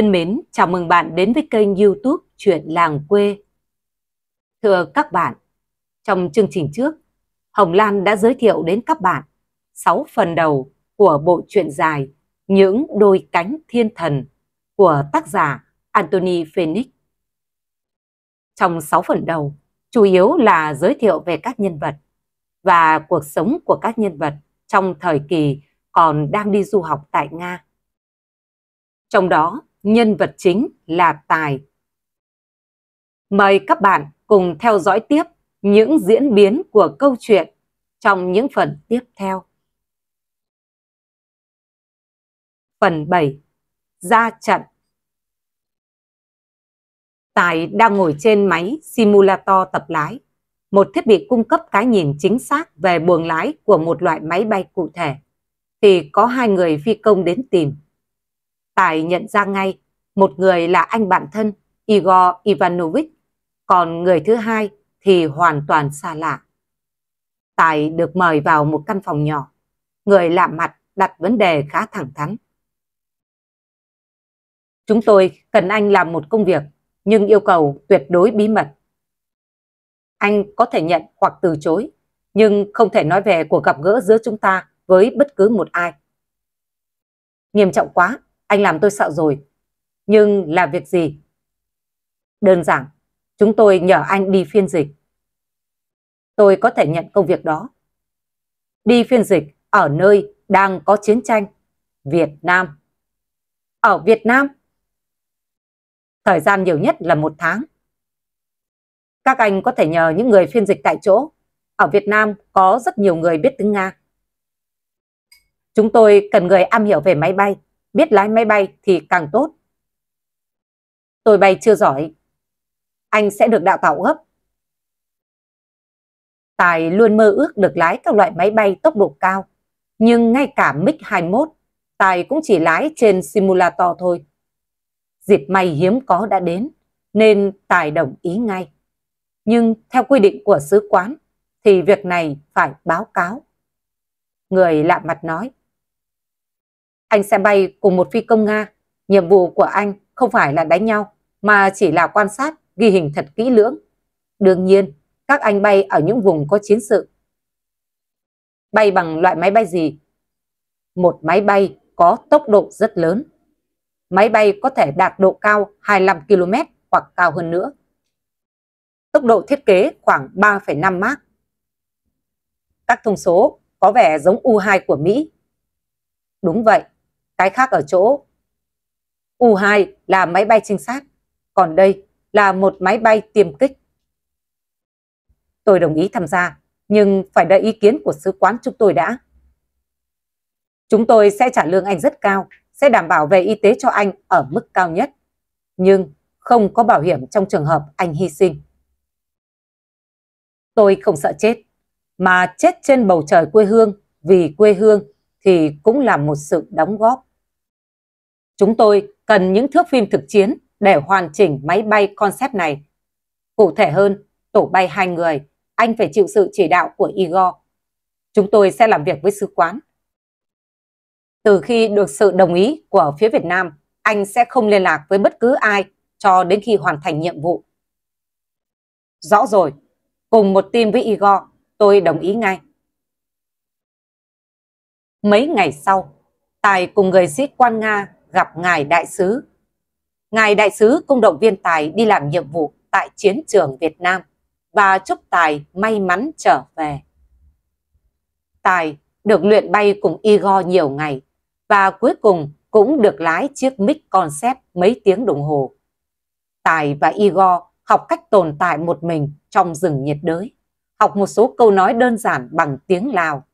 Thân mến, chào mừng bạn đến với kênh youtube Chuyện Làng Quê. Thưa các bạn, trong chương trình trước, Hồng Lan đã giới thiệu đến các bạn 6 phần đầu của bộ truyện dài Những đôi cánh thiên thần của tác giả Anthony Phoenix. Trong 6 phần đầu, chủ yếu là giới thiệu về các nhân vật và cuộc sống của các nhân vật trong thời kỳ còn đang đi du học tại Nga. Trong đó, nhân vật chính là Tài. Mời các bạn cùng theo dõi tiếp những diễn biến của câu chuyện trong những phần tiếp theo. Phần 7. Ra trận Tài đang ngồi trên máy simulator tập lái, một thiết bị cung cấp cái nhìn chính xác về buồng lái của một loại máy bay cụ thể, thì có hai người phi công đến tìm. Tài nhận ra ngay, một người là anh bạn thân Igor Ivanovich, còn người thứ hai thì hoàn toàn xa lạ. Tài được mời vào một căn phòng nhỏ. Người lạ mặt đặt vấn đề khá thẳng thắn. Chúng tôi cần anh làm một công việc, nhưng yêu cầu tuyệt đối bí mật. Anh có thể nhận hoặc từ chối, nhưng không thể nói về cuộc gặp gỡ giữa chúng ta với bất cứ một ai. Nghiêm trọng quá, anh làm tôi sợ rồi. Nhưng là việc gì? Đơn giản, chúng tôi nhờ anh đi phiên dịch. Tôi có thể nhận công việc đó. Đi phiên dịch ở nơi đang có chiến tranh, Việt Nam. Ở Việt Nam? Thời gian nhiều nhất là một tháng. Các anh có thể nhờ những người phiên dịch tại chỗ. Ở Việt Nam có rất nhiều người biết tiếng Nga. Chúng tôi cần người am hiểu về máy bay, biết lái máy bay thì càng tốt. Tôi bay chưa giỏi, anh sẽ được đào tạo gấp. Tài luôn mơ ước được lái các loại máy bay tốc độ cao, nhưng ngay cả MiG-21, Tài cũng chỉ lái trên simulator thôi. Dịp may hiếm có đã đến, nên Tài đồng ý ngay. Nhưng theo quy định của sứ quán, thì việc này phải báo cáo. Người lạ mặt nói, anh sẽ bay cùng một phi công Nga. Nhiệm vụ của anh không phải là đánh nhau, mà chỉ là quan sát, ghi hình thật kỹ lưỡng. Đương nhiên, các anh bay ở những vùng có chiến sự. Bay bằng loại máy bay gì? Một máy bay có tốc độ rất lớn. Máy bay có thể đạt độ cao 25 km hoặc cao hơn nữa. Tốc độ thiết kế khoảng 3,5 mach. Các thông số có vẻ giống U2 của Mỹ. Đúng vậy, cái khác ở chỗ U-2 là máy bay trinh sát, còn đây là một máy bay tiêm kích. Tôi đồng ý tham gia, nhưng phải đợi ý kiến của sứ quán chúng tôi đã. Chúng tôi sẽ trả lương anh rất cao, sẽ đảm bảo về y tế cho anh ở mức cao nhất, nhưng không có bảo hiểm trong trường hợp anh hy sinh. Tôi không sợ chết, mà chết trên bầu trời quê hương vì quê hương thì cũng là một sự đóng góp. Chúng tôi cần những thước phim thực chiến để hoàn chỉnh máy bay concept này. Cụ thể hơn, tổ bay hai người, anh phải chịu sự chỉ đạo của Igor. Chúng tôi sẽ làm việc với sứ quán. Từ khi được sự đồng ý của phía Việt Nam, anh sẽ không liên lạc với bất cứ ai cho đến khi hoàn thành nhiệm vụ. Rõ rồi, cùng một team với Igor, tôi đồng ý ngay. Mấy ngày sau, Tài cùng người sĩ quan Nga gặp ngài đại sứ. Ngài đại sứ cũng động viên Tài đi làm nhiệm vụ tại chiến trường Việt Nam và chúc Tài may mắn trở về. Tài được luyện bay cùng Igor nhiều ngày và cuối cùng cũng được lái chiếc mic concept mấy tiếng đồng hồ. Tài và Igor học cách tồn tại một mình trong rừng nhiệt đới, học một số câu nói đơn giản bằng tiếng Lào.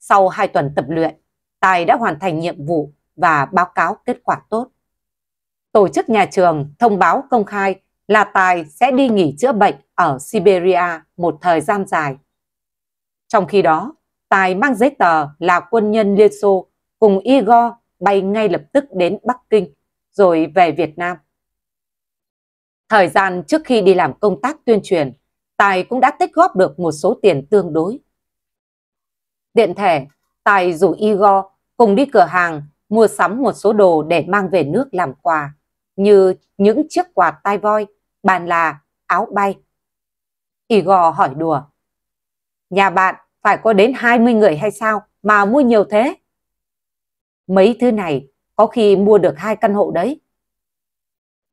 Sau hai tuần tập luyện, Tài đã hoàn thành nhiệm vụ và báo cáo kết quả tốt. Tổ chức nhà trường thông báo công khai là Tài sẽ đi nghỉ chữa bệnh ở Siberia một thời gian dài. Trong khi đó, Tài mang giấy tờ là quân nhân Liên Xô cùng Igor bay ngay lập tức đến Bắc Kinh rồi về Việt Nam. Thời gian trước khi đi làm công tác tuyên truyền, Tài cũng đã tích góp được một số tiền tương đối. Điện thể, Tài rủ Igor cùng đi cửa hàng mua sắm một số đồ để mang về nước làm quà, như những chiếc quạt tai voi, bàn là, áo bay. Igor hỏi đùa, nhà bạn phải có đến 20 người hay sao mà mua nhiều thế? Mấy thứ này có khi mua được hai căn hộ đấy.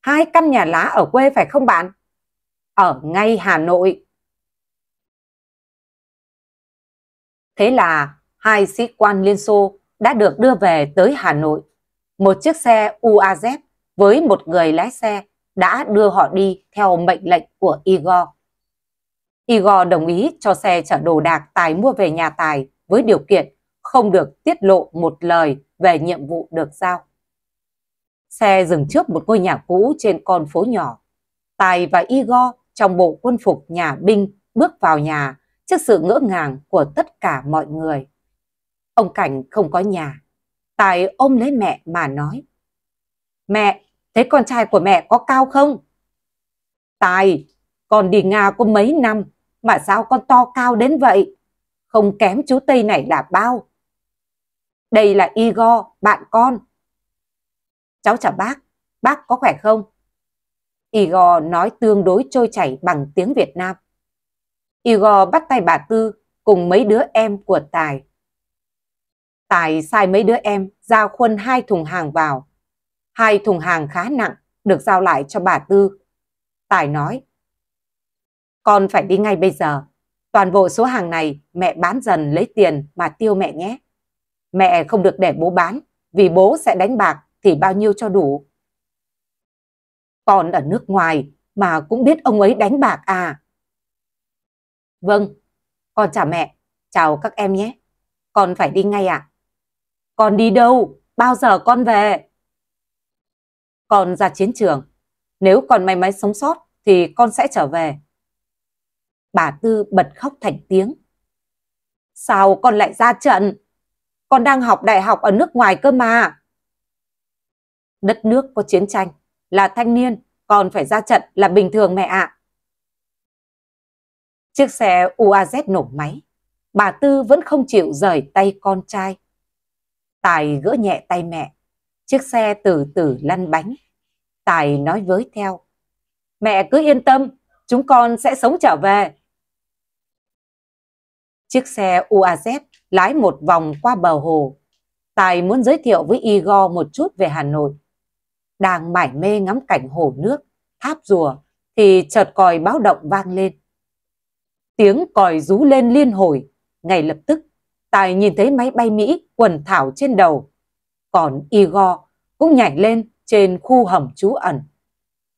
Hai căn nhà lá ở quê phải không bạn? Ở ngay Hà Nội. Thế là hai sĩ quan Liên Xô đã được đưa về tới Hà Nội. Một chiếc xe UAZ với một người lái xe đã đưa họ đi theo mệnh lệnh của Igor. Igor đồng ý cho xe chở đồ đạc Tài mua về nhà Tài với điều kiện không được tiết lộ một lời về nhiệm vụ được giao. Xe dừng trước một ngôi nhà cũ trên con phố nhỏ. Tài và Igor trong bộ quân phục nhà binh bước vào nhà trước sự ngỡ ngàng của tất cả mọi người. Ông Cảnh không có nhà. Tài ôm lấy mẹ mà nói. Mẹ, thế con trai của mẹ có cao không? Tài, con đi Nga có mấy năm mà sao con to cao đến vậy? Không kém chú Tây này là bao. Đây là Igor, bạn con. Cháu chào bác, bác có khỏe không? Igor nói tương đối trôi chảy bằng tiếng Việt Nam. Igor bắt tay bà Tư cùng mấy đứa em của Tài Tài sai mấy đứa em giao khuân hai thùng hàng vào. Hai thùng hàng khá nặng, được giao lại cho bà Tư. Tài nói, con phải đi ngay bây giờ. Toàn bộ số hàng này mẹ bán dần lấy tiền mà tiêu mẹ nhé. Mẹ không được để bố bán, vì bố sẽ đánh bạc thì bao nhiêu cho đủ. Con ở nước ngoài mà cũng biết ông ấy đánh bạc à. Vâng, con chào mẹ, chào các em nhé. Con phải đi ngay ạ. À? Con đi đâu? Bao giờ con về? Con ra chiến trường. Nếu còn may mắn sống sót thì con sẽ trở về. Bà Tư bật khóc thành tiếng. Sao con lại ra trận? Con đang học đại học ở nước ngoài cơ mà. Đất nước có chiến tranh, là thanh niên, còn phải ra trận là bình thường mẹ ạ. À. Chiếc xe UAZ nổ máy, bà Tư vẫn không chịu rời tay con trai. Tài gỡ nhẹ tay mẹ. Chiếc xe từ từ lăn bánh. Tài nói với theo. Mẹ cứ yên tâm, chúng con sẽ sống trở về. Chiếc xe UAZ lái một vòng qua bờ hồ. Tài muốn giới thiệu với Igor một chút về Hà Nội. Đang mải mê ngắm cảnh hồ nước, tháp rùa, thì chợt còi báo động vang lên. Tiếng còi rú lên liên hồi, ngay lập tức Tài nhìn thấy máy bay Mỹ quần thảo trên đầu. Còn Igor cũng nhảy lên trên khu hầm trú ẩn.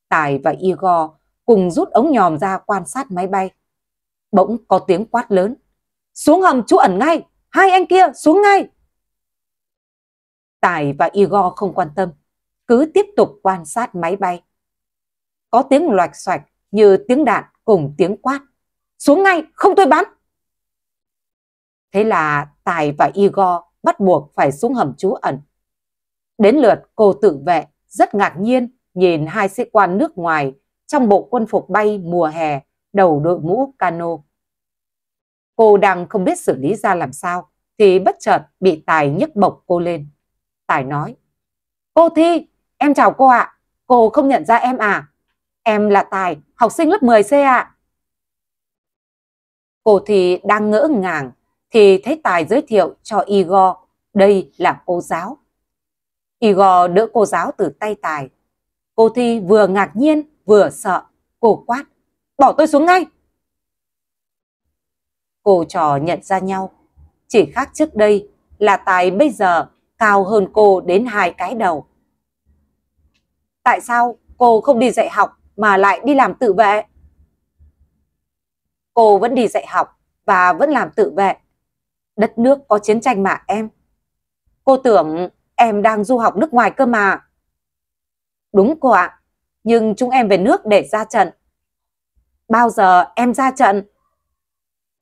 Tài và Igor cùng rút ống nhòm ra quan sát máy bay. Bỗng có tiếng quát lớn. Xuống hầm trú ẩn ngay! Hai anh kia xuống ngay! Tài và Igor không quan tâm, cứ tiếp tục quan sát máy bay. Có tiếng loạch xoạch như tiếng đạn cùng tiếng quát. Xuống ngay, không tôi bắn! Thế là Tài và Igor bắt buộc phải xuống hầm trú ẩn. Đến lượt cô tự vệ rất ngạc nhiên nhìn hai sĩ quan nước ngoài trong bộ quân phục bay mùa hè đầu đội mũ cano. Cô đang không biết xử lý ra làm sao thì bất chợt bị Tài nhấc bổng cô lên. Tài nói, cô Thi, em chào cô ạ, à. cô không nhận ra em à? Em là Tài, học sinh lớp 10C ạ. À. Cô Thi đang ngỡ ngàng thì thấy Tài giới thiệu cho Igor đây là cô giáo. Igor đỡ cô giáo từ tay Tài. Cô Thi vừa ngạc nhiên vừa sợ, cô quát, bỏ tôi xuống ngay. Cô trò nhận ra nhau, chỉ khác trước đây là Tài bây giờ cao hơn cô đến hai cái đầu. Tại sao cô không đi dạy học mà lại đi làm tự vệ? Cô vẫn đi dạy học và vẫn làm tự vệ Đất nước có chiến tranh mà em. Cô tưởng em đang du học nước ngoài cơ mà. Đúng cô ạ, nhưng chúng em về nước để ra trận. Bao giờ em ra trận?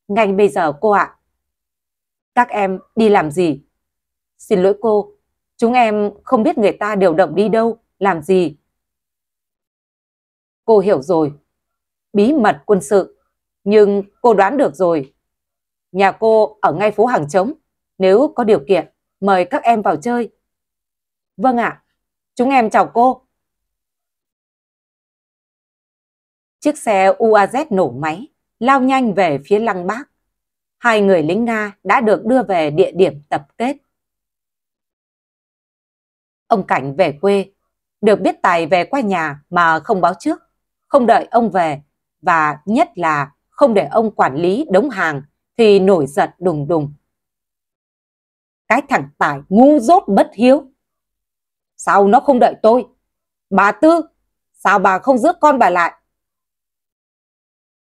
Ngay bây giờ cô ạ. Các em đi làm gì? Xin lỗi cô, chúng em không biết người ta điều động đi đâu, làm gì. Cô hiểu rồi, bí mật quân sự, nhưng cô đoán được rồi. Nhà cô ở ngay phố hàng trống. Nếu có điều kiện, mời các em vào chơi. Vâng ạ, chúng em chào cô. Chiếc xe UAZ nổ máy, lao nhanh về phía lăng bác. Hai người lính Nga đã được đưa về địa điểm tập kết. Ông Cảnh về quê, được biết Tài về qua nhà mà không báo trước, không đợi ông về và nhất là không để ông quản lý đống hàng thì nổi giận đùng đùng. Cái thằng Tài ngu dốt bất hiếu. Sao nó không đợi tôi? Bà Tư, sao bà không giữ con bà lại?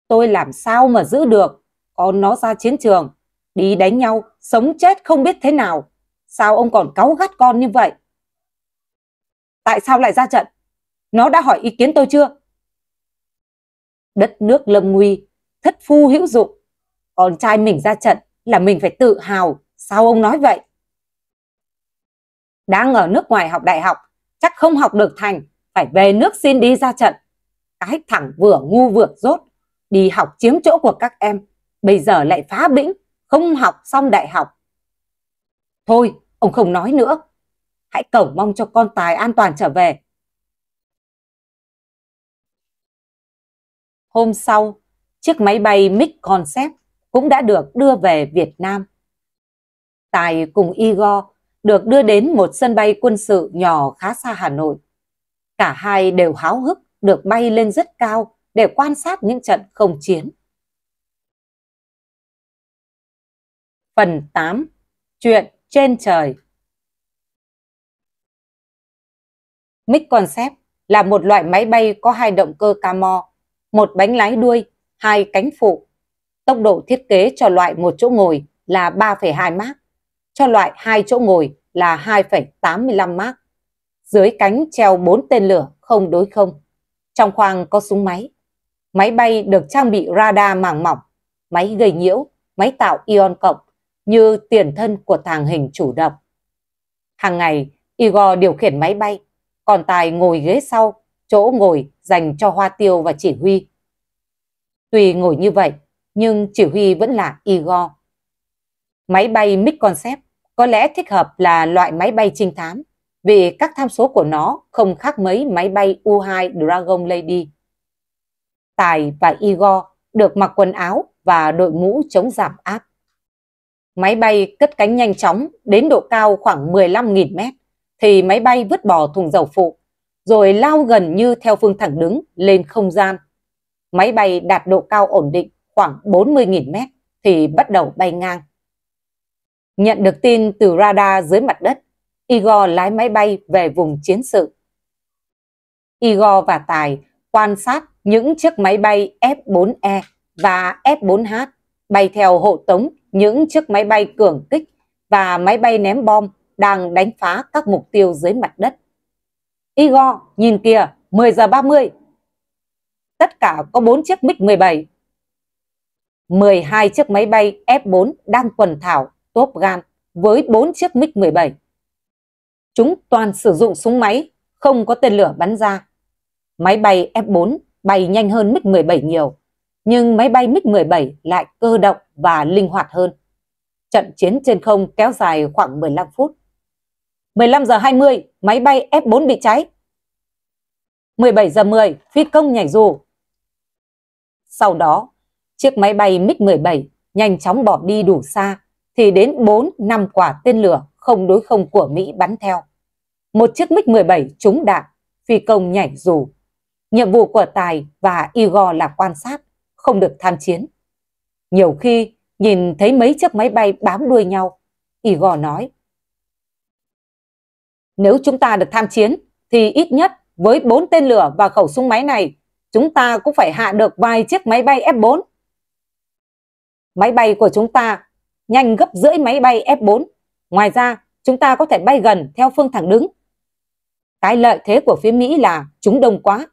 Tôi làm sao mà giữ được? Con nó ra chiến trường, đi đánh nhau, sống chết không biết thế nào. Sao ông còn cáu gắt con như vậy? Tại sao lại ra trận? Nó đã hỏi ý kiến tôi chưa? Đất nước lâm nguy, thất phu hữu dụng, con trai mình ra trận là mình phải tự hào. Sao ông nói vậy? Đang ở nước ngoài học đại học, chắc không học được thành, phải về nước xin đi ra trận. Cái thẳng vừa ngu vừa dốt đi học chiếm chỗ của các em, bây giờ lại phá bĩnh, không học xong đại học. Thôi, ông không nói nữa. Hãy cầu mong cho con Tài an toàn trở về. Hôm sau, chiếc máy bay Mick Concept cũng đã được đưa về Việt Nam. Tài cùng Igor được đưa đến một sân bay quân sự nhỏ khá xa Hà Nội. Cả hai đều háo hức được bay lên rất cao để quan sát những trận không chiến. Phần 8. Chuyện trên trời Mic Concept là một loại máy bay có hai động cơ camo, một bánh lái đuôi, hai cánh phụ Tốc độ thiết kế cho loại một chỗ ngồi là 3,2 mác, cho loại hai chỗ ngồi là 2,85 mác. Dưới cánh treo 4 tên lửa không đối không. Trong khoang có súng máy. Máy bay được trang bị radar màng mỏng, máy gây nhiễu, máy tạo ion cộng như tiền thân của tàng hình chủ động. Hàng ngày, Igor điều khiển máy bay, còn Tài ngồi ghế sau, chỗ ngồi dành cho Hoa Tiêu và chỉ huy. Tùy ngồi như vậy, nhưng chỉ huy vẫn là Igor. Máy bay Mid Concept có lẽ thích hợp là loại máy bay trinh thám vì các tham số của nó không khác mấy máy bay U-2 Dragon Lady. Tài và Igor được mặc quần áo và đội mũ chống giảm áp. Máy bay cất cánh nhanh chóng đến độ cao khoảng 15.000 mét thì máy bay vứt bỏ thùng dầu phụ rồi lao gần như theo phương thẳng đứng lên không gian. Máy bay đạt độ cao ổn định khoảng 40.000 mét thì bắt đầu bay ngang. Nhận được tin từ radar dưới mặt đất, Igor lái máy bay về vùng chiến sự. Igor và Tài quan sát những chiếc máy bay F4E và F4H bay theo hộ tống những chiếc máy bay cường kích và máy bay ném bom đang đánh phá các mục tiêu dưới mặt đất. Igor, nhìn kìa, 10 giờ 30. Tất cả có 4 chiếc MiG-17 12 chiếc máy bay F4 đang quần thảo Top Gun với 4 chiếc MiG-17. Chúng toàn sử dụng súng máy, không có tên lửa bắn ra. Máy bay F4 bay nhanh hơn MiG-17 nhiều, nhưng máy bay MiG-17 lại cơ động và linh hoạt hơn. Trận chiến trên không kéo dài khoảng 15 phút. 15 giờ 20, máy bay F4 bị cháy. 17 giờ 10, phi công nhảy dù. Sau đó, Chiếc máy bay MiG-17 nhanh chóng bỏ đi đủ xa thì đến 4 năm quả tên lửa không đối không của Mỹ bắn theo. Một chiếc MiG-17 trúng đạn, phi công nhảy dù. Nhiệm vụ của Tài và Igor là quan sát, không được tham chiến. Nhiều khi nhìn thấy mấy chiếc máy bay bám đuôi nhau, Igor nói. Nếu chúng ta được tham chiến thì ít nhất với 4 tên lửa và khẩu súng máy này, chúng ta cũng phải hạ được vài chiếc máy bay F4 Máy bay của chúng ta nhanh gấp rưỡi máy bay F4. Ngoài ra, chúng ta có thể bay gần theo phương thẳng đứng. Cái lợi thế của phía Mỹ là chúng đông quá.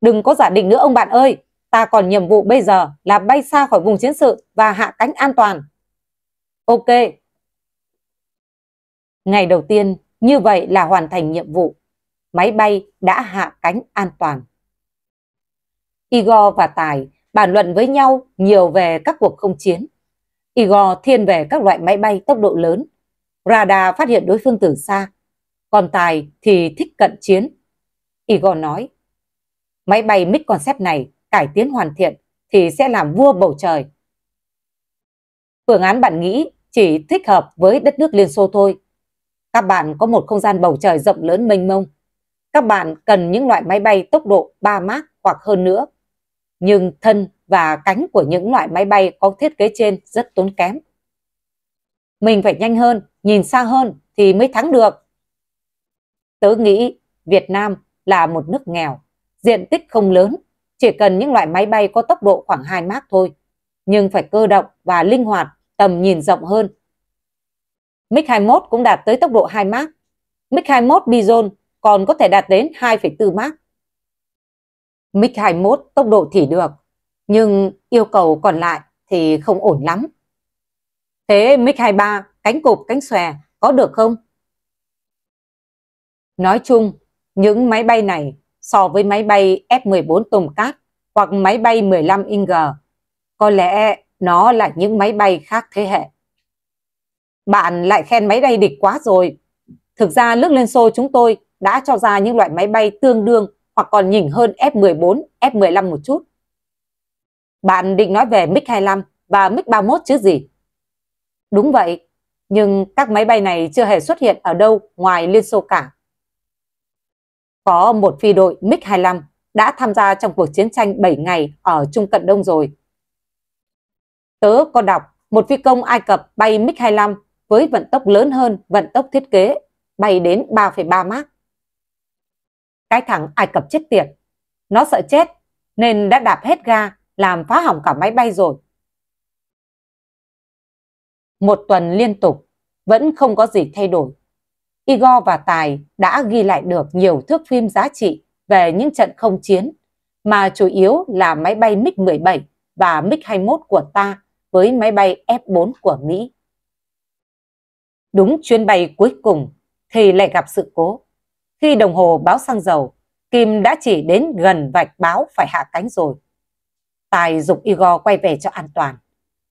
Đừng có giả định nữa ông bạn ơi, ta còn nhiệm vụ bây giờ là bay xa khỏi vùng chiến sự và hạ cánh an toàn. Ok. Ngày đầu tiên, như vậy là hoàn thành nhiệm vụ. Máy bay đã hạ cánh an toàn. Igor và Tài bàn luận với nhau nhiều về các cuộc không chiến. Igor thiên về các loại máy bay tốc độ lớn. Radar phát hiện đối phương từ xa. Còn Tài thì thích cận chiến. Igor nói, máy bay mid-concept này cải tiến hoàn thiện thì sẽ làm vua bầu trời. Phương án bạn nghĩ chỉ thích hợp với đất nước Liên Xô thôi. Các bạn có một không gian bầu trời rộng lớn mênh mông. Các bạn cần những loại máy bay tốc độ 3 mach hoặc hơn nữa nhưng thân và cánh của những loại máy bay có thiết kế trên rất tốn kém. Mình phải nhanh hơn, nhìn xa hơn thì mới thắng được. Tớ nghĩ Việt Nam là một nước nghèo, diện tích không lớn, chỉ cần những loại máy bay có tốc độ khoảng 2 mác thôi, nhưng phải cơ động và linh hoạt, tầm nhìn rộng hơn. MiG-21 cũng đạt tới tốc độ 2 mác, MiG-21 Bison còn có thể đạt đến 2,4 mác. MiG-21 tốc độ thì được, nhưng yêu cầu còn lại thì không ổn lắm. Thế MiG-23 cánh cụp cánh xòe có được không? Nói chung, những máy bay này so với máy bay F-14 Tomcat hoặc máy bay 15 ING, có lẽ nó là những máy bay khác thế hệ. Bạn lại khen máy bay địch quá rồi. Thực ra nước Liên Xô chúng tôi đã cho ra những loại máy bay tương đương hoặc còn nhỉnh hơn F14, F15 một chút. Bạn định nói về MiG-25 và MiG-31 chứ gì? Đúng vậy, nhưng các máy bay này chưa hề xuất hiện ở đâu ngoài Liên Xô cả. Có một phi đội MiG-25 đã tham gia trong cuộc chiến tranh 7 ngày ở Trung Cận Đông rồi. Tớ có đọc một phi công Ai Cập bay MiG-25 với vận tốc lớn hơn vận tốc thiết kế, bay đến 3,3 mach. Cái thằng Ai Cập chết tiệt. Nó sợ chết nên đã đạp hết ga làm phá hỏng cả máy bay rồi. Một tuần liên tục vẫn không có gì thay đổi. Igor và Tài đã ghi lại được nhiều thước phim giá trị về những trận không chiến mà chủ yếu là máy bay MiG-17 và MiG-21 của ta với máy bay F-4 của Mỹ. Đúng chuyến bay cuối cùng thì lại gặp sự cố. Khi đồng hồ báo xăng dầu, Kim đã chỉ đến gần vạch báo phải hạ cánh rồi. Tài dục Igor quay về cho an toàn.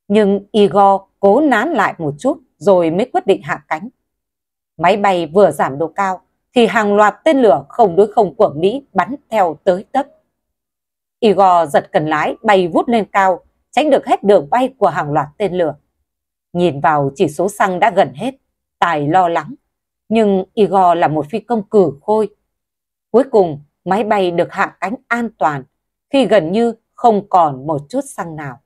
Nhưng Igor cố nán lại một chút rồi mới quyết định hạ cánh. Máy bay vừa giảm độ cao thì hàng loạt tên lửa không đối không của Mỹ bắn theo tới tấp. Igor giật cần lái bay vút lên cao, tránh được hết đường bay của hàng loạt tên lửa. Nhìn vào chỉ số xăng đã gần hết, Tài lo lắng nhưng Igor là một phi công cử khôi. Cuối cùng, máy bay được hạ cánh an toàn khi gần như không còn một chút xăng nào.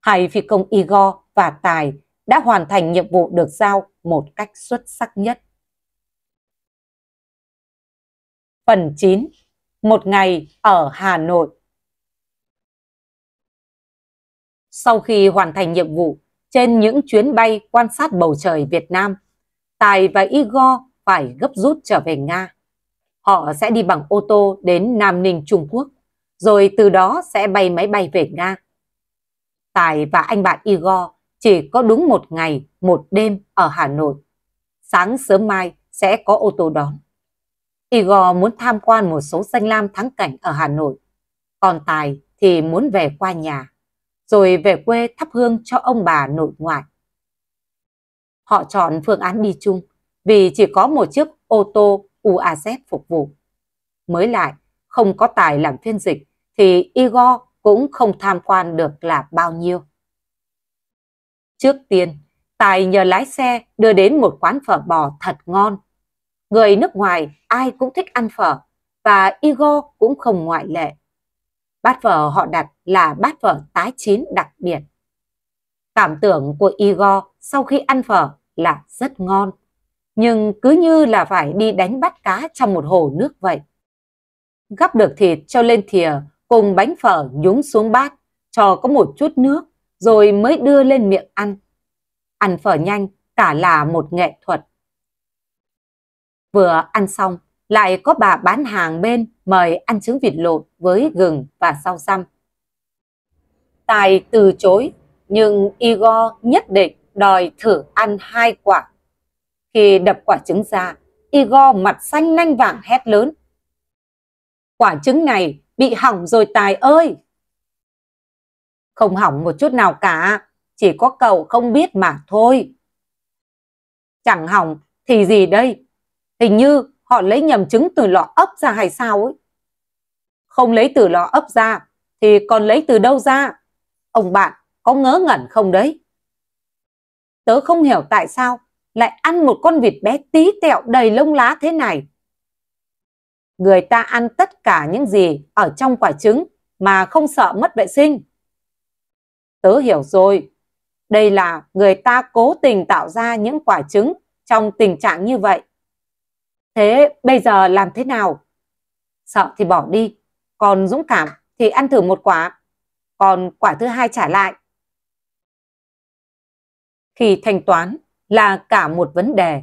Hai phi công Igor và Tài đã hoàn thành nhiệm vụ được giao một cách xuất sắc nhất. Phần 9. Một ngày ở Hà Nội Sau khi hoàn thành nhiệm vụ, trên những chuyến bay quan sát bầu trời Việt Nam, Tài và Igor phải gấp rút trở về Nga. Họ sẽ đi bằng ô tô đến Nam Ninh Trung Quốc, rồi từ đó sẽ bay máy bay về Nga. Tài và anh bạn Igor chỉ có đúng một ngày, một đêm ở Hà Nội. Sáng sớm mai sẽ có ô tô đón. Igor muốn tham quan một số danh lam thắng cảnh ở Hà Nội. Còn Tài thì muốn về qua nhà, rồi về quê thắp hương cho ông bà nội ngoại. Họ chọn phương án đi chung vì chỉ có một chiếc ô tô UAZ phục vụ. Mới lại, không có tài làm phiên dịch thì Igor cũng không tham quan được là bao nhiêu. Trước tiên, Tài nhờ lái xe đưa đến một quán phở bò thật ngon. Người nước ngoài ai cũng thích ăn phở và Igor cũng không ngoại lệ. Bát phở họ đặt là bát phở tái chín đặc biệt. Cảm tưởng của Igor sau khi ăn phở là rất ngon, nhưng cứ như là phải đi đánh bắt cá trong một hồ nước vậy. Gắp được thịt cho lên thìa cùng bánh phở nhúng xuống bát, cho có một chút nước rồi mới đưa lên miệng ăn. Ăn phở nhanh cả là một nghệ thuật. Vừa ăn xong, lại có bà bán hàng bên mời ăn trứng vịt lộn với gừng và rau răm. Tài từ chối, nhưng Igor nhất định đòi thử ăn hai quả. Khi đập quả trứng ra, Igor mặt xanh nanh vàng hét lớn. Quả trứng này bị hỏng rồi Tài ơi! Không hỏng một chút nào cả, chỉ có cậu không biết mà thôi. Chẳng hỏng thì gì đây? Hình như họ lấy nhầm trứng từ lọ ấp ra hay sao ấy? Không lấy từ lọ ấp ra thì còn lấy từ đâu ra? Ông bạn có ngớ ngẩn không đấy? Tớ không hiểu tại sao lại ăn một con vịt bé tí tẹo đầy lông lá thế này. Người ta ăn tất cả những gì ở trong quả trứng mà không sợ mất vệ sinh. Tớ hiểu rồi, đây là người ta cố tình tạo ra những quả trứng trong tình trạng như vậy. Thế bây giờ làm thế nào? Sợ thì bỏ đi, còn dũng cảm thì ăn thử một quả, còn quả thứ hai trả lại khi thanh toán là cả một vấn đề.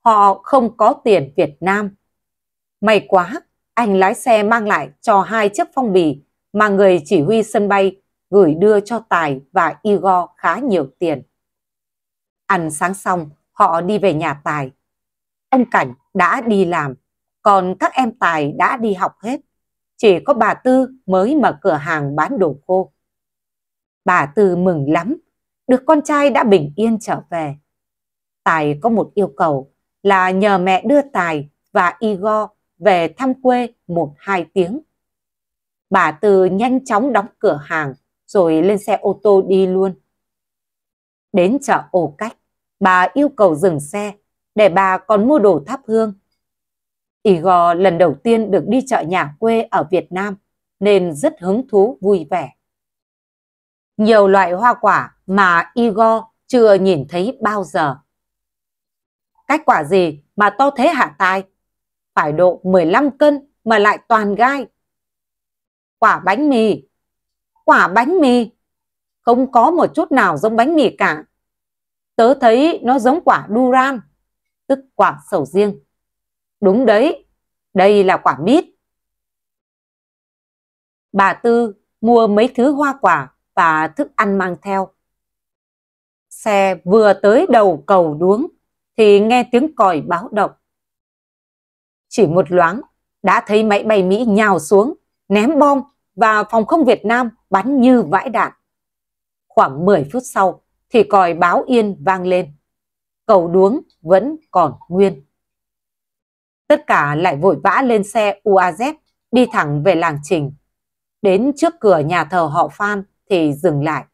Họ không có tiền Việt Nam. May quá, anh lái xe mang lại cho hai chiếc phong bì mà người chỉ huy sân bay gửi đưa cho Tài và Igor khá nhiều tiền. Ăn sáng xong, họ đi về nhà Tài. Ông Cảnh đã đi làm, còn các em Tài đã đi học hết. Chỉ có bà Tư mới mở cửa hàng bán đồ khô. Bà Tư mừng lắm được con trai đã bình yên trở về. Tài có một yêu cầu là nhờ mẹ đưa Tài và Igor về thăm quê một hai tiếng. Bà Từ nhanh chóng đóng cửa hàng rồi lên xe ô tô đi luôn. Đến chợ ổ cách, bà yêu cầu dừng xe để bà còn mua đồ thắp hương. Igor lần đầu tiên được đi chợ nhà quê ở Việt Nam nên rất hứng thú vui vẻ. Nhiều loại hoa quả mà Igor chưa nhìn thấy bao giờ. Cái quả gì mà to thế hả tai? Phải độ 15 cân mà lại toàn gai. Quả bánh mì, quả bánh mì, không có một chút nào giống bánh mì cả. Tớ thấy nó giống quả duran, tức quả sầu riêng. Đúng đấy, đây là quả mít. Bà Tư mua mấy thứ hoa quả và thức ăn mang theo. Xe vừa tới đầu cầu đuống thì nghe tiếng còi báo động. Chỉ một loáng đã thấy máy bay Mỹ nhào xuống, ném bom và phòng không Việt Nam bắn như vãi đạn. Khoảng 10 phút sau thì còi báo yên vang lên. Cầu đuống vẫn còn nguyên. Tất cả lại vội vã lên xe UAZ đi thẳng về làng Trình. Đến trước cửa nhà thờ họ Phan thì dừng lại.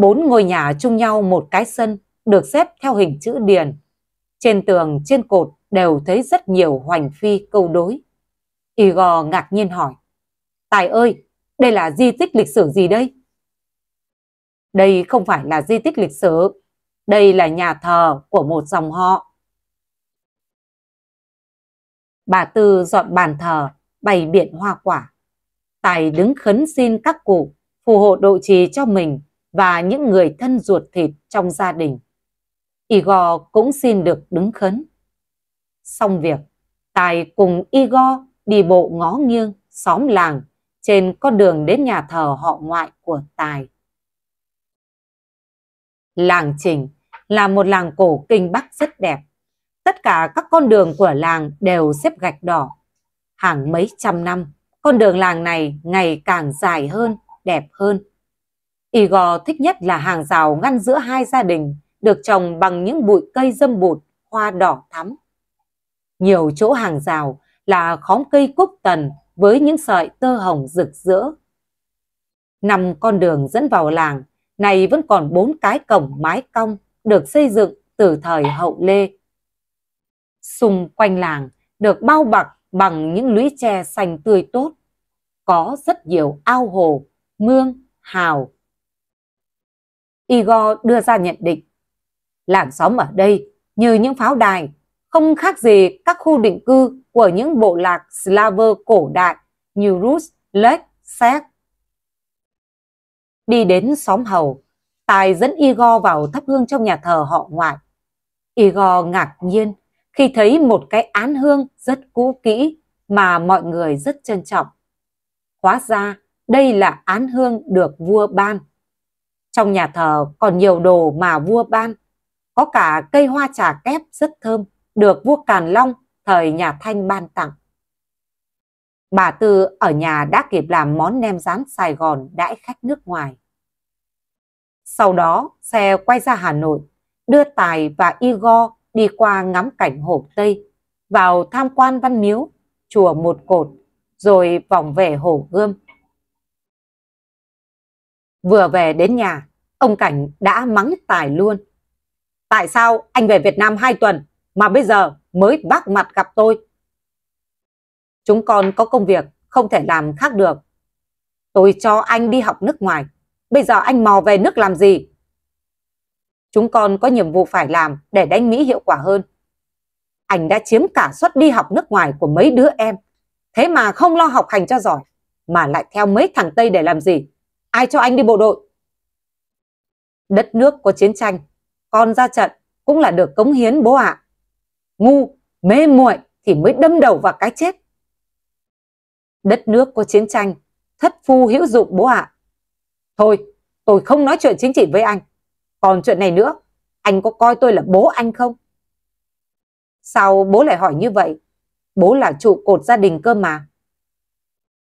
Bốn ngôi nhà chung nhau một cái sân được xếp theo hình chữ điền. Trên tường, trên cột đều thấy rất nhiều hoành phi câu đối. Igor ngạc nhiên hỏi, Tài ơi, đây là di tích lịch sử gì đây? Đây không phải là di tích lịch sử, đây là nhà thờ của một dòng họ. Bà Tư dọn bàn thờ, bày biện hoa quả. Tài đứng khấn xin các cụ phù hộ độ trì cho mình và những người thân ruột thịt trong gia đình. Igor cũng xin được đứng khấn. Xong việc, Tài cùng Igor đi bộ ngó nghiêng xóm làng trên con đường đến nhà thờ họ ngoại của Tài. Làng Trình là một làng cổ kinh Bắc rất đẹp. Tất cả các con đường của làng đều xếp gạch đỏ. Hàng mấy trăm năm, con đường làng này ngày càng dài hơn, đẹp hơn. Igor thích nhất là hàng rào ngăn giữa hai gia đình, được trồng bằng những bụi cây dâm bụt, hoa đỏ thắm. Nhiều chỗ hàng rào là khóm cây cúc tần với những sợi tơ hồng rực rỡ. Nằm con đường dẫn vào làng, này vẫn còn bốn cái cổng mái cong được xây dựng từ thời hậu lê. Xung quanh làng được bao bọc bằng những lũy tre xanh tươi tốt. Có rất nhiều ao hồ, mương, hào, Igor đưa ra nhận định. Làng xóm ở đây như những pháo đài, không khác gì các khu định cư của những bộ lạc Slaver cổ đại như Rus, Lech, Séc. Đi đến xóm hầu, Tài dẫn Igor vào thắp hương trong nhà thờ họ ngoại. Igor ngạc nhiên khi thấy một cái án hương rất cũ kỹ mà mọi người rất trân trọng. Hóa ra đây là án hương được vua ban. Trong nhà thờ còn nhiều đồ mà vua ban, có cả cây hoa trà kép rất thơm, được vua Càn Long thời nhà Thanh ban tặng. Bà Tư ở nhà đã kịp làm món nem rán Sài Gòn đãi khách nước ngoài. Sau đó, xe quay ra Hà Nội, đưa Tài và Igor đi qua ngắm cảnh Hồ Tây, vào tham quan Văn Miếu, chùa Một Cột, rồi vòng về Hồ Gươm. Vừa về đến nhà, ông Cảnh đã mắng Tài luôn. Tại sao anh về Việt Nam 2 tuần mà bây giờ mới bác mặt gặp tôi? Chúng con có công việc không thể làm khác được. Tôi cho anh đi học nước ngoài, bây giờ anh mò về nước làm gì? Chúng con có nhiệm vụ phải làm để đánh Mỹ hiệu quả hơn. Anh đã chiếm cả suất đi học nước ngoài của mấy đứa em, thế mà không lo học hành cho giỏi, mà lại theo mấy thằng Tây để làm gì? Ai cho anh đi bộ đội? Đất nước có chiến tranh, con ra trận cũng là được cống hiến bố ạ. À. Ngu, mê muội thì mới đâm đầu vào cái chết. Đất nước có chiến tranh, thất phu hữu dụng bố ạ. À. Thôi, tôi không nói chuyện chính trị với anh. Còn chuyện này nữa, anh có coi tôi là bố anh không? Sao bố lại hỏi như vậy? Bố là trụ cột gia đình cơ mà.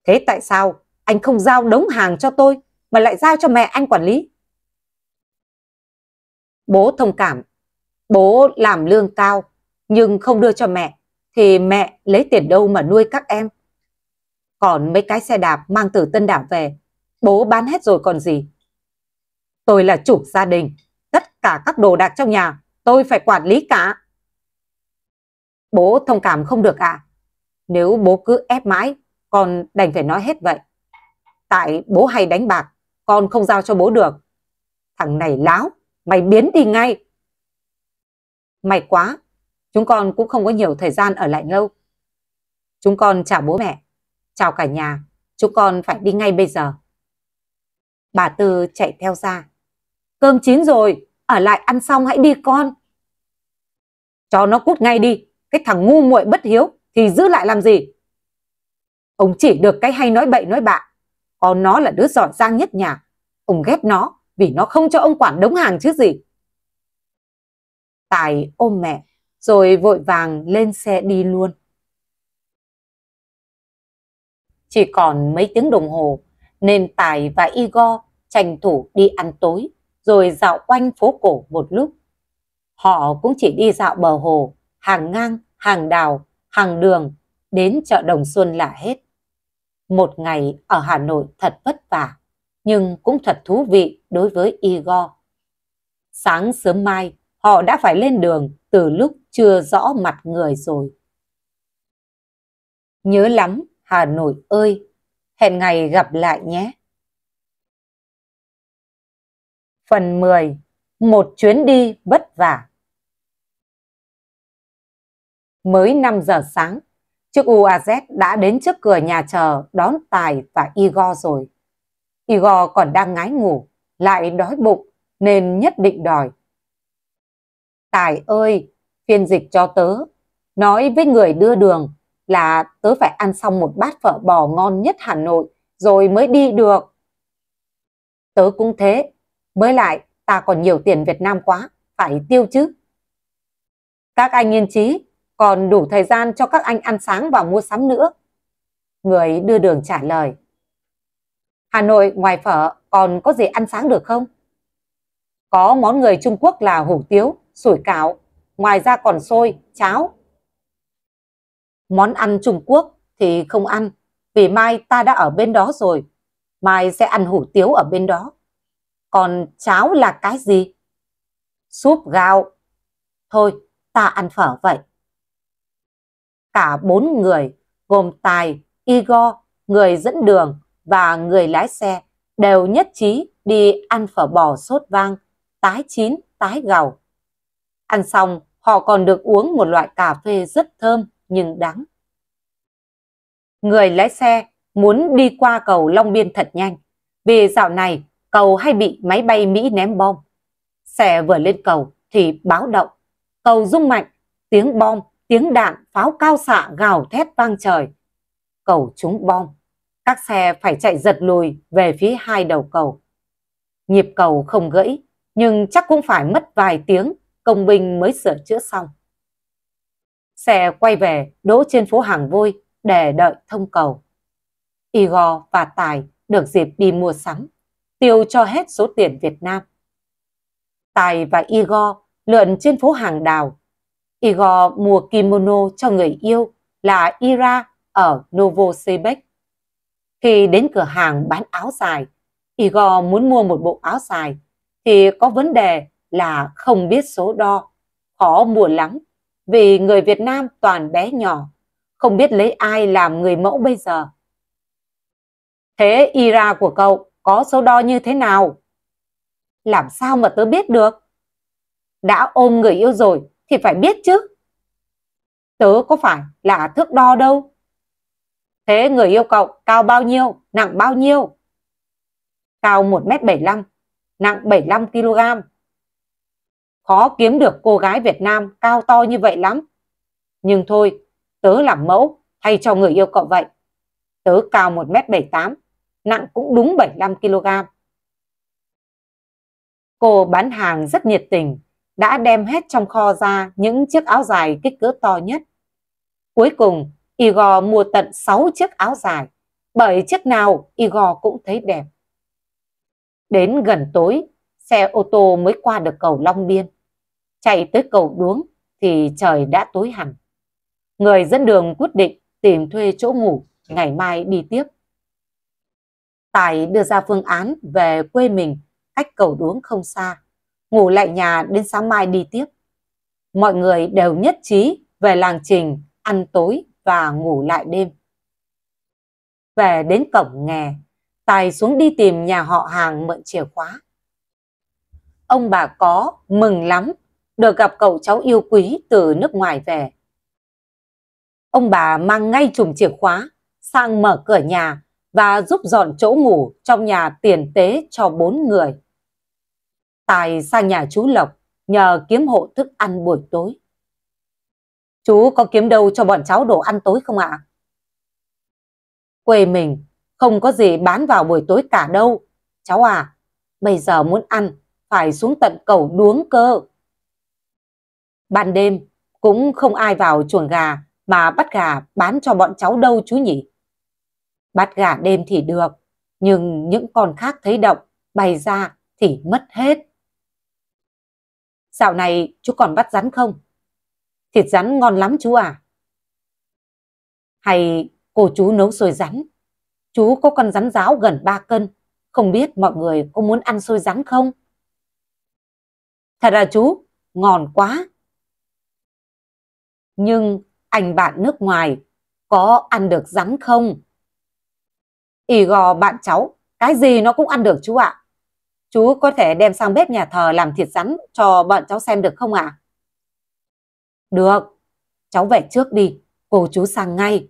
Thế tại sao anh không giao đống hàng cho tôi mà lại giao cho mẹ anh quản lý. Bố thông cảm, bố làm lương cao nhưng không đưa cho mẹ thì mẹ lấy tiền đâu mà nuôi các em. Còn mấy cái xe đạp mang từ Tân Đảo về, bố bán hết rồi còn gì. Tôi là chủ gia đình, tất cả các đồ đạc trong nhà tôi phải quản lý cả. Bố thông cảm không được à? Nếu bố cứ ép mãi, con đành phải nói hết vậy. Tại bố hay đánh bạc, con không giao cho bố được. Thằng này láo, mày biến đi ngay. May quá, chúng con cũng không có nhiều thời gian ở lại lâu. Chúng con chào bố mẹ, chào cả nhà, chúng con phải đi ngay bây giờ. Bà Tư chạy theo ra. Cơm chín rồi, ở lại ăn xong hãy đi con. Cho nó cút ngay đi, cái thằng ngu muội bất hiếu thì giữ lại làm gì? Ông chỉ được cái hay nói bậy nói bạ, có nó là đứa giỏi giang nhất nhà. Ông ghét nó vì nó không cho ông quản đống hàng chứ gì. Tài ôm mẹ rồi vội vàng lên xe đi luôn. Chỉ còn mấy tiếng đồng hồ nên Tài và Igor tranh thủ đi ăn tối rồi dạo quanh phố cổ một lúc. Họ cũng chỉ đi dạo bờ hồ, hàng ngang, hàng đào, hàng đường, đến chợ Đồng Xuân là hết. Một ngày ở Hà Nội thật vất vả, nhưng cũng thật thú vị đối với Igor. Sáng sớm mai, họ đã phải lên đường từ lúc chưa rõ mặt người rồi. Nhớ lắm, Hà Nội ơi! Hẹn ngày gặp lại nhé! Phần 10. Một chuyến đi vất vả Mới 5 giờ sáng, Chiếc UAZ đã đến trước cửa nhà chờ đón Tài và Igor rồi. Igor còn đang ngái ngủ, lại đói bụng nên nhất định đòi. Tài ơi, phiên dịch cho tớ, nói với người đưa đường là tớ phải ăn xong một bát phở bò ngon nhất Hà Nội rồi mới đi được. Tớ cũng thế, mới lại ta còn nhiều tiền Việt Nam quá, phải tiêu chứ. Các anh yên trí, còn đủ thời gian cho các anh ăn sáng và mua sắm nữa. Người đưa đường trả lời. Hà Nội ngoài phở còn có gì ăn sáng được không? Có món người Trung Quốc là hủ tiếu, sủi cảo, ngoài ra còn xôi, cháo. Món ăn Trung Quốc thì không ăn, vì mai ta đã ở bên đó rồi. Mai sẽ ăn hủ tiếu ở bên đó. Còn cháo là cái gì? Súp gạo. Thôi, ta ăn phở vậy cả bốn người gồm Tài, Igor, người dẫn đường và người lái xe đều nhất trí đi ăn phở bò sốt vang, tái chín, tái gầu. Ăn xong, họ còn được uống một loại cà phê rất thơm nhưng đắng. Người lái xe muốn đi qua cầu Long Biên thật nhanh, vì dạo này cầu hay bị máy bay Mỹ ném bom. Xe vừa lên cầu thì báo động, cầu rung mạnh, tiếng bom tiếng đạn, pháo cao xạ gào thét vang trời. Cầu trúng bom, các xe phải chạy giật lùi về phía hai đầu cầu. Nhịp cầu không gãy, nhưng chắc cũng phải mất vài tiếng công binh mới sửa chữa xong. Xe quay về đỗ trên phố Hàng Vôi để đợi thông cầu. Igor và Tài được dịp đi mua sắm, tiêu cho hết số tiền Việt Nam. Tài và Igor lượn trên phố hàng đào Igor mua kimono cho người yêu là Ira ở Novosibirsk. Khi đến cửa hàng bán áo dài, Igor muốn mua một bộ áo dài thì có vấn đề là không biết số đo, khó mua lắm vì người Việt Nam toàn bé nhỏ, không biết lấy ai làm người mẫu bây giờ. Thế Ira của cậu có số đo như thế nào? Làm sao mà tớ biết được? Đã ôm người yêu rồi thì phải biết chứ. Tớ có phải là thước đo đâu. Thế người yêu cậu cao bao nhiêu, nặng bao nhiêu? Cao 1m75, nặng 75kg. Khó kiếm được cô gái Việt Nam cao to như vậy lắm. Nhưng thôi, tớ làm mẫu thay cho người yêu cậu vậy. Tớ cao 1m78, nặng cũng đúng 75kg. Cô bán hàng rất nhiệt tình, đã đem hết trong kho ra những chiếc áo dài kích cỡ to nhất. Cuối cùng, Igor mua tận 6 chiếc áo dài, bởi chiếc nào Igor cũng thấy đẹp. Đến gần tối, xe ô tô mới qua được cầu Long Biên. Chạy tới cầu Đuống thì trời đã tối hẳn. Người dẫn đường quyết định tìm thuê chỗ ngủ, ngày mai đi tiếp. Tài đưa ra phương án về quê mình, cách cầu Đuống không xa ngủ lại nhà đến sáng mai đi tiếp. Mọi người đều nhất trí về làng trình, ăn tối và ngủ lại đêm. Về đến cổng nghè, Tài xuống đi tìm nhà họ hàng mượn chìa khóa. Ông bà có mừng lắm được gặp cậu cháu yêu quý từ nước ngoài về. Ông bà mang ngay chùm chìa khóa sang mở cửa nhà và giúp dọn chỗ ngủ trong nhà tiền tế cho bốn người. Tài sang nhà chú Lộc nhờ kiếm hộ thức ăn buổi tối. Chú có kiếm đâu cho bọn cháu đồ ăn tối không ạ? Quê mình không có gì bán vào buổi tối cả đâu. Cháu à, bây giờ muốn ăn phải xuống tận cầu đuống cơ. Ban đêm cũng không ai vào chuồng gà mà bắt gà bán cho bọn cháu đâu chú nhỉ? Bắt gà đêm thì được, nhưng những con khác thấy động, bày ra thì mất hết. Dạo này chú còn bắt rắn không? Thịt rắn ngon lắm chú à? Hay cô chú nấu xôi rắn? Chú có con rắn ráo gần 3 cân. Không biết mọi người có muốn ăn xôi rắn không? Thật à chú, ngon quá. Nhưng anh bạn nước ngoài có ăn được rắn không? Ý gò bạn cháu, cái gì nó cũng ăn được chú ạ. À chú có thể đem sang bếp nhà thờ làm thịt rắn cho bọn cháu xem được không ạ? À? Được, cháu về trước đi, cô chú sang ngay.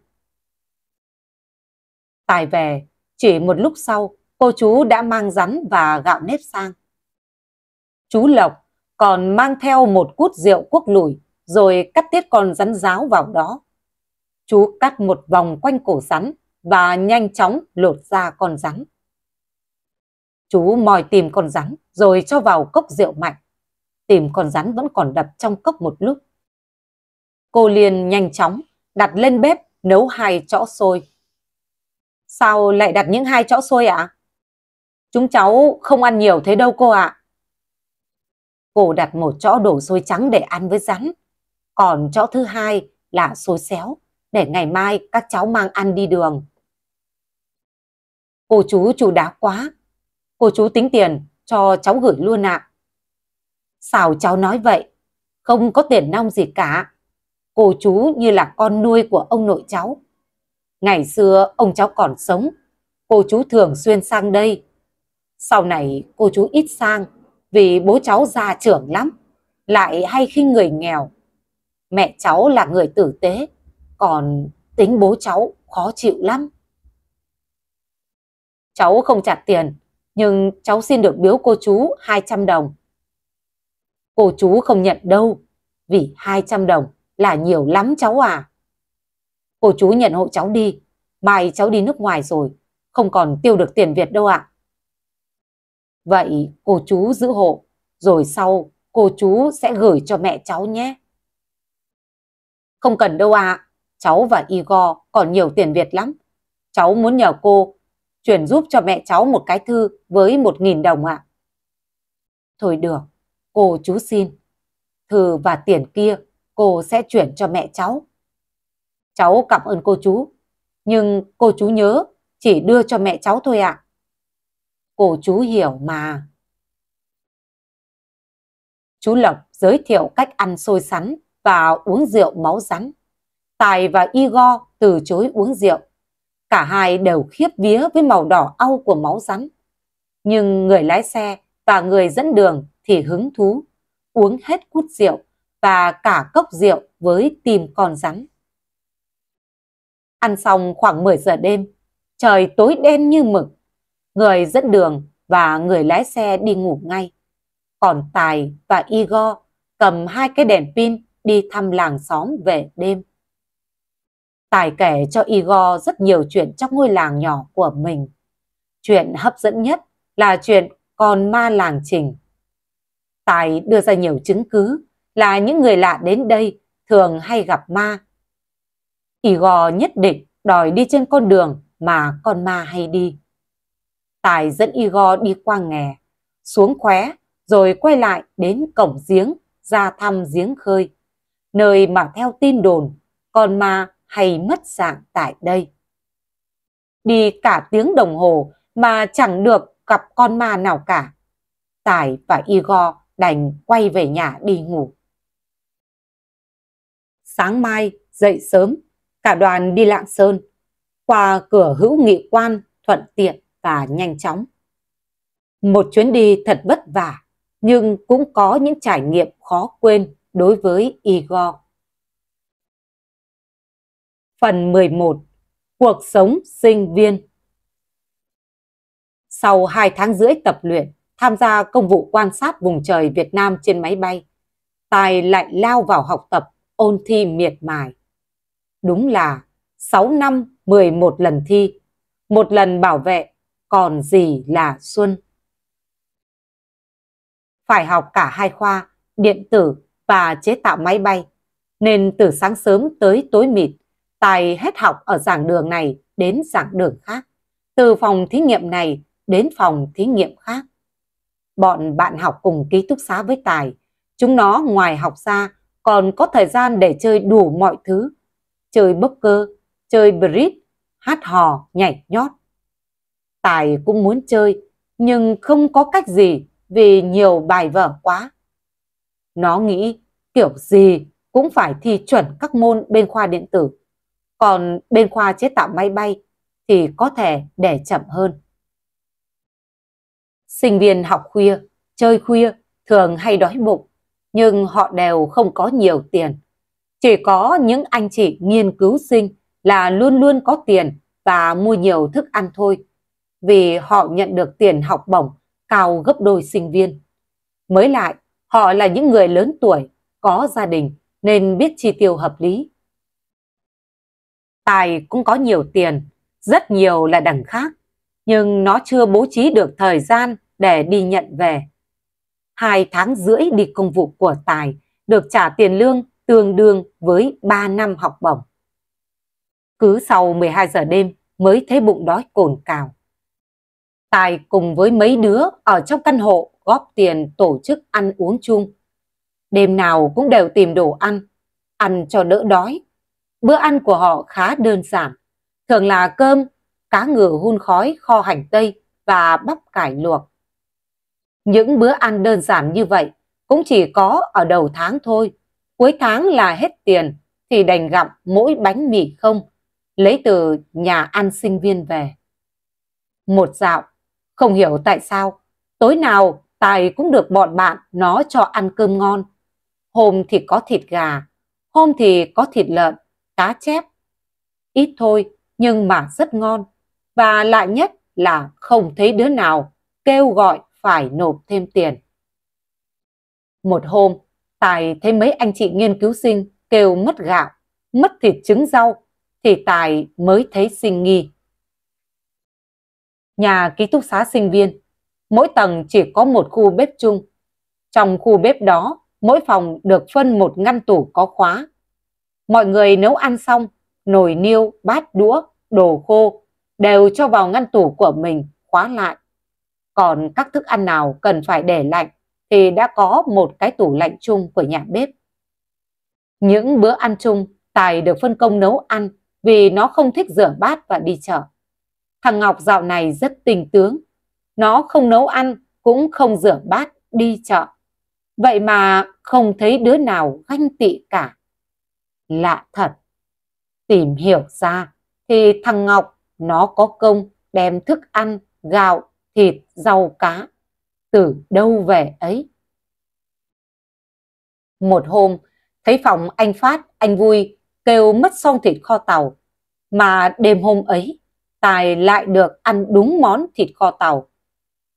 Tài về, chỉ một lúc sau, cô chú đã mang rắn và gạo nếp sang. Chú Lộc còn mang theo một cút rượu quốc lủi, rồi cắt tiết con rắn ráo vào đó. Chú cắt một vòng quanh cổ rắn và nhanh chóng lột ra con rắn. Chú mòi tìm con rắn rồi cho vào cốc rượu mạnh. Tìm con rắn vẫn còn đập trong cốc một lúc. Cô liền nhanh chóng đặt lên bếp nấu hai chõ xôi. Sao lại đặt những hai chõ xôi ạ? À? Chúng cháu không ăn nhiều thế đâu cô ạ. À. Cô đặt một chõ đổ xôi trắng để ăn với rắn. Còn chõ thứ hai là xôi xéo để ngày mai các cháu mang ăn đi đường. Cô chú chủ đáo quá, Cô chú tính tiền cho cháu gửi luôn ạ. À. Sao cháu nói vậy? Không có tiền nong gì cả. Cô chú như là con nuôi của ông nội cháu. Ngày xưa ông cháu còn sống, cô chú thường xuyên sang đây. Sau này cô chú ít sang vì bố cháu già trưởng lắm, lại hay khinh người nghèo. Mẹ cháu là người tử tế, còn tính bố cháu khó chịu lắm. Cháu không trả tiền nhưng cháu xin được biếu cô chú 200 đồng. Cô chú không nhận đâu, vì 200 đồng là nhiều lắm cháu à. Cô chú nhận hộ cháu đi, mai cháu đi nước ngoài rồi, không còn tiêu được tiền Việt đâu ạ. À. Vậy cô chú giữ hộ, rồi sau cô chú sẽ gửi cho mẹ cháu nhé. Không cần đâu ạ, à. cháu và Igor còn nhiều tiền Việt lắm. Cháu muốn nhờ cô chuyển giúp cho mẹ cháu một cái thư với một nghìn đồng ạ. À. Thôi được, cô chú xin. Thư và tiền kia cô sẽ chuyển cho mẹ cháu. Cháu cảm ơn cô chú, nhưng cô chú nhớ chỉ đưa cho mẹ cháu thôi ạ. À. Cô chú hiểu mà. Chú Lộc giới thiệu cách ăn sôi sắn và uống rượu máu rắn. Tài và Igor từ chối uống rượu Cả hai đều khiếp vía với màu đỏ au của máu rắn. Nhưng người lái xe và người dẫn đường thì hứng thú, uống hết cút rượu và cả cốc rượu với tìm con rắn. Ăn xong khoảng 10 giờ đêm, trời tối đen như mực. Người dẫn đường và người lái xe đi ngủ ngay. Còn Tài và Igor cầm hai cái đèn pin đi thăm làng xóm về đêm. Tài kể cho Igor rất nhiều chuyện trong ngôi làng nhỏ của mình. Chuyện hấp dẫn nhất là chuyện con ma làng trình. Tài đưa ra nhiều chứng cứ là những người lạ đến đây thường hay gặp ma. Igor nhất định đòi đi trên con đường mà con ma hay đi. Tài dẫn Igor đi qua nghè, xuống khóe rồi quay lại đến cổng giếng ra thăm giếng khơi, nơi mà theo tin đồn con ma hay mất dạng tại đây. Đi cả tiếng đồng hồ mà chẳng được gặp con ma nào cả. Tài và Igor đành quay về nhà đi ngủ. Sáng mai dậy sớm, cả đoàn đi Lạng Sơn, qua cửa hữu nghị quan thuận tiện và nhanh chóng. Một chuyến đi thật vất vả, nhưng cũng có những trải nghiệm khó quên đối với Igor. Phần 11 Cuộc sống sinh viên Sau 2 tháng rưỡi tập luyện, tham gia công vụ quan sát vùng trời Việt Nam trên máy bay, Tài lại lao vào học tập, ôn thi miệt mài. Đúng là 6 năm 11 lần thi, một lần bảo vệ, còn gì là xuân. Phải học cả hai khoa, điện tử và chế tạo máy bay, nên từ sáng sớm tới tối mịt, Tài hết học ở giảng đường này đến giảng đường khác, từ phòng thí nghiệm này đến phòng thí nghiệm khác. Bọn bạn học cùng ký túc xá với Tài, chúng nó ngoài học ra còn có thời gian để chơi đủ mọi thứ, chơi bốc cơ, chơi bridge, hát hò, nhảy nhót. Tài cũng muốn chơi, nhưng không có cách gì vì nhiều bài vở quá. Nó nghĩ kiểu gì cũng phải thi chuẩn các môn bên khoa điện tử còn bên khoa chế tạo máy bay thì có thể để chậm hơn. Sinh viên học khuya, chơi khuya thường hay đói bụng, nhưng họ đều không có nhiều tiền. Chỉ có những anh chị nghiên cứu sinh là luôn luôn có tiền và mua nhiều thức ăn thôi, vì họ nhận được tiền học bổng cao gấp đôi sinh viên. Mới lại, họ là những người lớn tuổi, có gia đình nên biết chi tiêu hợp lý. Tài cũng có nhiều tiền, rất nhiều là đẳng khác, nhưng nó chưa bố trí được thời gian để đi nhận về. Hai tháng rưỡi đi công vụ của Tài được trả tiền lương tương đương với 3 năm học bổng. Cứ sau 12 giờ đêm mới thấy bụng đói cồn cào. Tài cùng với mấy đứa ở trong căn hộ góp tiền tổ chức ăn uống chung. Đêm nào cũng đều tìm đồ ăn, ăn cho đỡ đói Bữa ăn của họ khá đơn giản, thường là cơm, cá ngừ hun khói kho hành tây và bắp cải luộc. Những bữa ăn đơn giản như vậy cũng chỉ có ở đầu tháng thôi. Cuối tháng là hết tiền thì đành gặm mỗi bánh mì không, lấy từ nhà ăn sinh viên về. Một dạo, không hiểu tại sao, tối nào Tài cũng được bọn bạn nó cho ăn cơm ngon. Hôm thì có thịt gà, hôm thì có thịt lợn, cá chép. Ít thôi nhưng mà rất ngon. Và lạ nhất là không thấy đứa nào kêu gọi phải nộp thêm tiền. Một hôm, Tài thấy mấy anh chị nghiên cứu sinh kêu mất gạo, mất thịt trứng rau, thì Tài mới thấy sinh nghi. Nhà ký túc xá sinh viên, mỗi tầng chỉ có một khu bếp chung. Trong khu bếp đó, mỗi phòng được phân một ngăn tủ có khóa. Mọi người nấu ăn xong, nồi niêu, bát đũa, đồ khô đều cho vào ngăn tủ của mình khóa lại. Còn các thức ăn nào cần phải để lạnh thì đã có một cái tủ lạnh chung của nhà bếp. Những bữa ăn chung, Tài được phân công nấu ăn vì nó không thích rửa bát và đi chợ. Thằng Ngọc dạo này rất tình tướng. Nó không nấu ăn, cũng không rửa bát, đi chợ. Vậy mà không thấy đứa nào ganh tị cả. Lạ thật. Tìm hiểu ra thì thằng Ngọc nó có công đem thức ăn, gạo, thịt, rau cá từ đâu về ấy. Một hôm, thấy phòng anh Phát, anh Vui kêu mất xong thịt kho tàu. Mà đêm hôm ấy, Tài lại được ăn đúng món thịt kho tàu.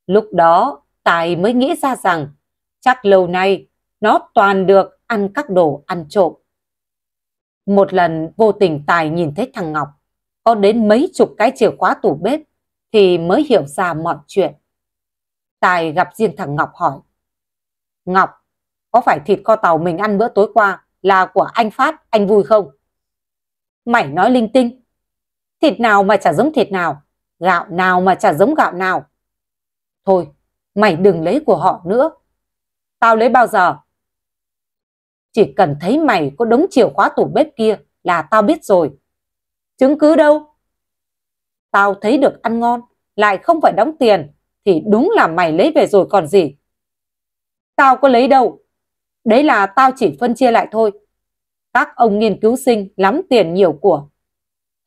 Lúc đó, Tài mới nghĩ ra rằng chắc lâu nay nó toàn được ăn các đồ ăn trộm. Một lần vô tình Tài nhìn thấy thằng Ngọc có đến mấy chục cái chìa khóa tủ bếp thì mới hiểu ra mọi chuyện. Tài gặp riêng thằng Ngọc hỏi Ngọc, có phải thịt kho tàu mình ăn bữa tối qua là của anh Phát, anh vui không? Mày nói linh tinh, thịt nào mà chả giống thịt nào, gạo nào mà chả giống gạo nào. Thôi, mày đừng lấy của họ nữa. Tao lấy bao giờ chỉ cần thấy mày có đống chìa khóa tủ bếp kia là tao biết rồi. Chứng cứ đâu? Tao thấy được ăn ngon, lại không phải đóng tiền, thì đúng là mày lấy về rồi còn gì. Tao có lấy đâu. Đấy là tao chỉ phân chia lại thôi. Các ông nghiên cứu sinh lắm tiền nhiều của.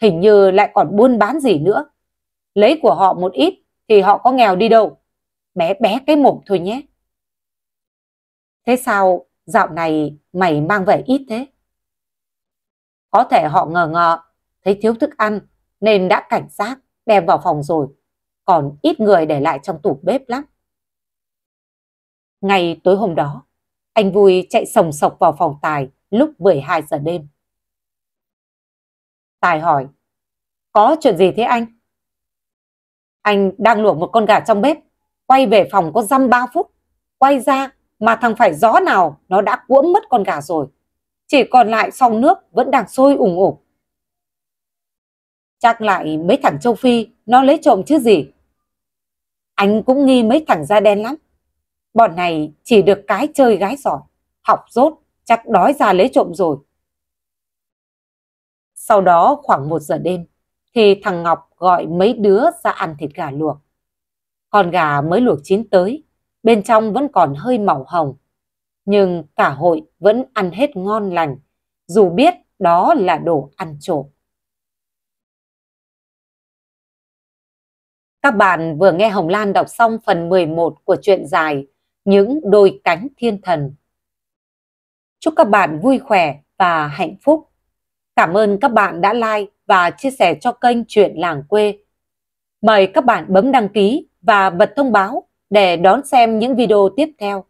Hình như lại còn buôn bán gì nữa. Lấy của họ một ít thì họ có nghèo đi đâu. Bé bé cái mồm thôi nhé. Thế sao dạo này mày mang về ít thế. Có thể họ ngờ ngờ, thấy thiếu thức ăn nên đã cảnh giác đem vào phòng rồi, còn ít người để lại trong tủ bếp lắm. Ngày tối hôm đó, anh Vui chạy sồng sộc vào phòng Tài lúc 12 giờ đêm. Tài hỏi, có chuyện gì thế anh? Anh đang luộc một con gà trong bếp, quay về phòng có dăm 3 phút, quay ra mà thằng phải gió nào nó đã cuỗm mất con gà rồi. Chỉ còn lại song nước vẫn đang sôi ủng ủng. Chắc lại mấy thằng châu Phi nó lấy trộm chứ gì. Anh cũng nghi mấy thằng da đen lắm. Bọn này chỉ được cái chơi gái giỏi, học rốt, chắc đói ra lấy trộm rồi. Sau đó khoảng một giờ đêm thì thằng Ngọc gọi mấy đứa ra ăn thịt gà luộc. Con gà mới luộc chín tới bên trong vẫn còn hơi màu hồng. Nhưng cả hội vẫn ăn hết ngon lành, dù biết đó là đồ ăn trộm. Các bạn vừa nghe Hồng Lan đọc xong phần 11 của truyện dài Những đôi cánh thiên thần. Chúc các bạn vui khỏe và hạnh phúc. Cảm ơn các bạn đã like và chia sẻ cho kênh Chuyện Làng Quê. Mời các bạn bấm đăng ký và bật thông báo để đón xem những video tiếp theo.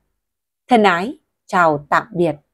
Thân ái, chào tạm biệt.